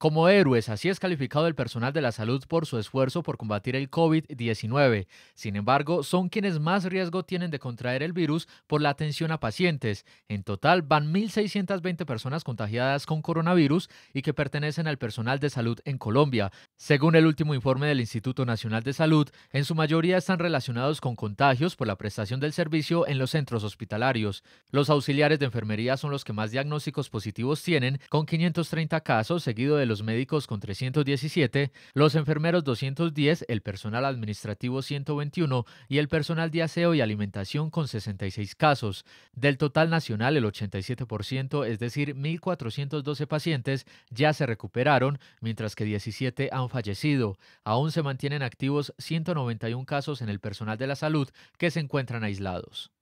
Como héroes, así es calificado el personal de la salud por su esfuerzo por combatir el COVID-19. Sin embargo, son quienes más riesgo tienen de contraer el virus por la atención a pacientes. En total, van 1.620 personas contagiadas con coronavirus y que pertenecen al personal de salud en Colombia. Según el último informe del Instituto Nacional de Salud, en su mayoría están relacionados con contagios por la prestación del servicio en los centros hospitalarios. Los auxiliares de enfermería son los que más diagnósticos positivos tienen, con 530 casos, seguido de los médicos con 317, los enfermeros 210, el personal administrativo 121 y el personal de aseo y alimentación con 66 casos. Del total nacional, el 87%, es decir, 1.412 pacientes ya se recuperaron, mientras que 17 han fallecido. Aún se mantienen activos 191 casos en el personal de la salud que se encuentran aislados.